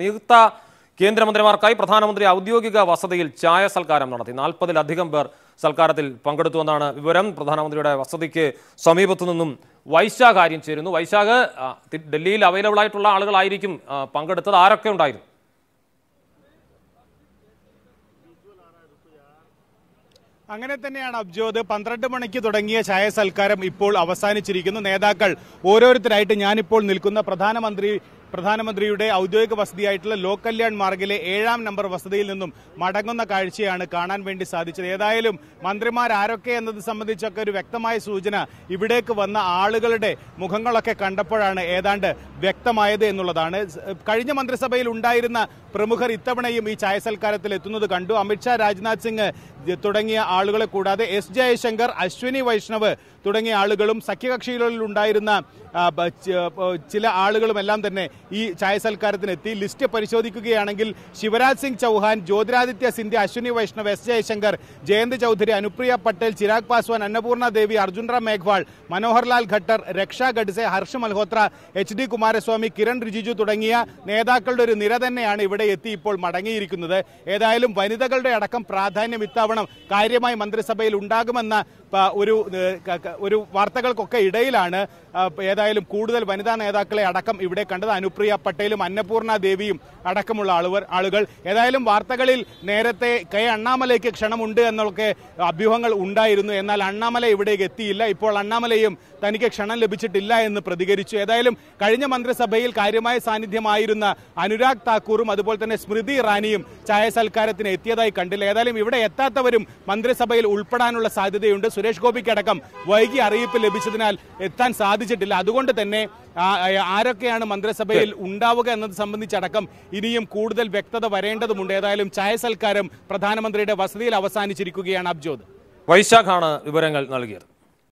നിയുക്ത കേന്ദ്രമന്ത്രിമാർക്കായി പ്രധാനമന്ത്രി ഔദ്യോഗിക വസതിയിൽ ചായ സൽക്കാരം നടത്തി നാൽപ്പതിലധികം പേർ സൽക്കാരത്തിൽ പങ്കെടുത്തുവെന്നാണ് വിവരം പ്രധാനമന്ത്രിയുടെ വസതിക്ക് സമീപത്തു നിന്നും വൈശാഖ് ആര്യം ചേരുന്നു വൈശാഖ് ഡൽഹിയിൽ അവൈലബിൾ ആയിട്ടുള്ള ആളുകളായിരിക്കും പങ്കെടുത്തത് ആരൊക്കെ ഉണ്ടായിരുന്നു അങ്ങനെ തന്നെയാണ് അബ്ജോദ് പന്ത്രണ്ട് മണിക്ക് തുടങ്ങിയ ചായ സൽക്കാരം ഇപ്പോൾ അവസാനിച്ചിരിക്കുന്നു നേതാക്കൾ ഓരോരുത്തരായിട്ട് ഞാനിപ്പോൾ നിൽക്കുന്ന പ്രധാനമന്ത്രി പ്രധാനമന്ത്രിയുടെ ഔദ്യോഗിക വസതിയായിട്ടുള്ള ലോക് കല്യാൺ മാർഗിലെ ഏഴാം നമ്പർ വസതിയിൽ നിന്നും മടങ്ങുന്ന കാഴ്ചയാണ് കാണാൻ വേണ്ടി സാധിച്ചത് ഏതായാലും മന്ത്രിമാരാരൊക്കെ എന്നത് സംബന്ധിച്ചൊക്കെ ഒരു വ്യക്തമായ സൂചന ഇവിടേക്ക് വന്ന ആളുകളുടെ മുഖങ്ങളൊക്കെ കണ്ടപ്പോഴാണ് ഏതാണ്ട് വ്യക്തമായത് എന്നുള്ളതാണ് കഴിഞ്ഞ മന്ത്രിസഭയിൽ ഉണ്ടായിരുന്ന പ്രമുഖർ ഇത്തവണയും ഈ ചായ സൽക്കാരത്തിൽ എത്തുന്നത് കണ്ടു അമിത്ഷാ രാജ്നാഥ് സിംഗ് തുടങ്ങിയ ആളുകളെ കൂടാതെ എസ് ജയശങ്കർ അശ്വിനി വൈഷ്ണവ് തുടങ്ങിയ ആളുകളും സഖ്യകക്ഷികളിലുണ്ടായിരുന്ന ചില ആളുകളും എല്ലാം തന്നെ ഈ ചായ സൽക്കാരത്തിനെത്തി ലിസ്റ്റ് പരിശോധിക്കുകയാണെങ്കിൽ Shivraj Singh Chouhan Jyotiraditya Scindia Ashwini Vaishnaw S Jaishankar Jayant Chaudhary Anupriya Patel Chirag Paswan Annapurna Devi Arjun Ram Meghwal Manoharlal Khattar Raksha Khadse Harsh Malhotra H D Kumaraswamy Kiren Rijiju തുടങ്ങിയ നേതാക്കളുടെ ഒരു നിര തന്നെയാണ് ഇവിടെ എത്തി ഇപ്പോൾ മടങ്ങിയിരിക്കുന്നത് ഏതായാലും വനിതകളുടെ അടക്കം പ്രാധാന്യം ഇത്തവണം കാര്യമായി മന്ത്രിസഭയിൽ ഉണ്ടാകുമെന്ന ഒരു ഒരു വാർത്തകൾക്കൊക്കെ ഇടയിലാണ് ഏതായാലും കൂടുതൽ വനിതാ നേതാക്കളെ അടക്കം ഇവിടെ കണ്ടത് അനുപ്രിയ പട്ടേലും അന്നപൂർണ ദേവിയും അടക്കമുള്ള ആളുകൾ ആളുകൾ ഏതായാലും വാർത്തകളിൽ നേരത്തെ കെ അണ്ണാമലയ്ക്ക് ക്ഷണമുണ്ട് എന്നൊക്കെ അഭ്യൂഹങ്ങൾ ഉണ്ടായിരുന്നു എന്നാൽ അണ്ണാമല ഇവിടേക്ക് എത്തിയില്ല ഇപ്പോൾ അണ്ണാമലയും തനിക്ക് ക്ഷണം ലഭിച്ചിട്ടില്ല എന്ന് പ്രതികരിച്ചു ഏതായാലും കഴിഞ്ഞ മന്ത്രിസഭയിൽ കാര്യമായ സാന്നിധ്യമായിരുന്ന അനുരാഗ് താക്കൂറും അതുപോലെ തന്നെ സ്മൃതി ഇറാനിയും ചായ സൽക്കാരത്തിന് എത്തിയതായി കണ്ടില്ല ഏതായാലും ഇവിടെ എത്താത്തവരും മന്ത്രിസഭയിൽ ഉൾപ്പെടാനുള്ള സാധ്യതയുണ്ട് സുരേഷ് ഗോപിക്കടക്കം വൈകി അറിയിപ്പ് ലഭിച്ചതിനാൽ എത്താൻ സാധിച്ചിട്ടില്ല അതുകൊണ്ട് തന്നെ ആരൊക്കെയാണ് മന്ത്രിസഭയിൽ ഉണ്ടാവുക എന്നത് സംബന്ധിച്ചടക്കം ഇനിയും കൂടുതൽ വ്യക്തത വരേണ്ടതുണ്ട് ഏതായാലും ചായ സൽക്കാരം പ്രധാനമന്ത്രിയുടെ വസതിയിൽ അവസാനിച്ചിരിക്കുകയാണ് അബ്ജോദ് വൈശാഖാണ് വിവരങ്ങൾ നൽകിയത്